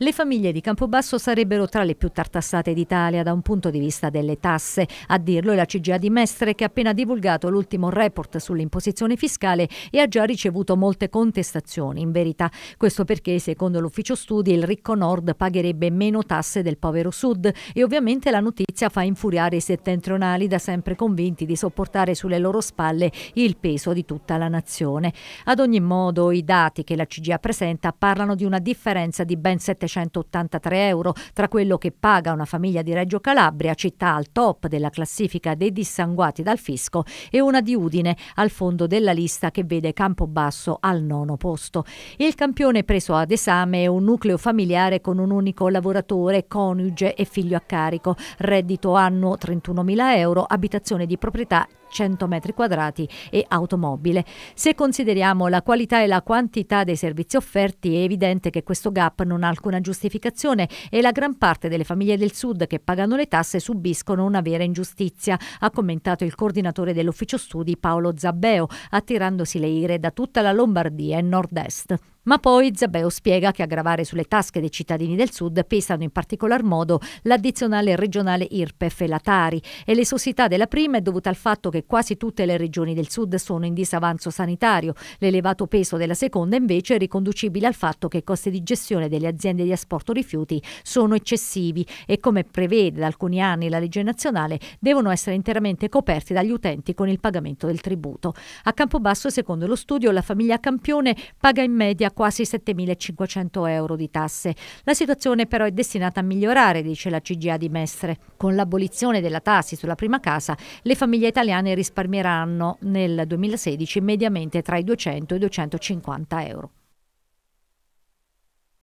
Le famiglie di Campobasso sarebbero tra le più tartassate d'Italia da un punto di vista delle tasse. A dirlo è la CGA di Mestre che ha appena divulgato l'ultimo report sull'imposizione fiscale e ha già ricevuto molte contestazioni, in verità. Questo perché, secondo l'ufficio studi, il ricco nord pagherebbe meno tasse del povero sud e ovviamente la notizia fa infuriare i settentrionali da sempre convinti di sopportare sulle loro spalle il peso di tutta la nazione. Ad ogni modo, i dati che la CGA presenta parlano di una differenza di ben 700 783 euro tra quello che paga una famiglia di Reggio Calabria, città al top della classifica dei dissanguati dal fisco, e una di Udine al fondo della lista che vede Campobasso al nono posto. Il campione preso ad esame è un nucleo familiare con un unico lavoratore, coniuge e figlio a carico, reddito annuo 31.000 euro, abitazione di proprietà 100 metri quadrati e automobile. Se consideriamo la qualità e la quantità dei servizi offerti è evidente che questo gap non ha alcuna una giustificazione e la gran parte delle famiglie del Sud che pagano le tasse subiscono una vera ingiustizia, ha commentato il coordinatore dell'ufficio studi Paolo Zabbeo, attirandosi le ire da tutta la Lombardia e Nord-Est. Ma poi Zabeo spiega che a gravare sulle tasche dei cittadini del Sud pesano in particolar modo l'addizionale regionale IRPEF e la Tari e l'esosità della prima è dovuta al fatto che quasi tutte le regioni del Sud sono in disavanzo sanitario. L'elevato peso della seconda invece è riconducibile al fatto che i costi di gestione delle aziende di asporto rifiuti sono eccessivi e come prevede da alcuni anni la legge nazionale devono essere interamente coperti dagli utenti con il pagamento del tributo. A Campobasso, secondo lo studio, la famiglia Campione paga in media quasi 7.500 euro di tasse. La situazione però è destinata a migliorare, dice la CGA di Mestre. Con l'abolizione della tassa sulla prima casa, le famiglie italiane risparmieranno nel 2016 mediamente tra i 200 e i 250 euro.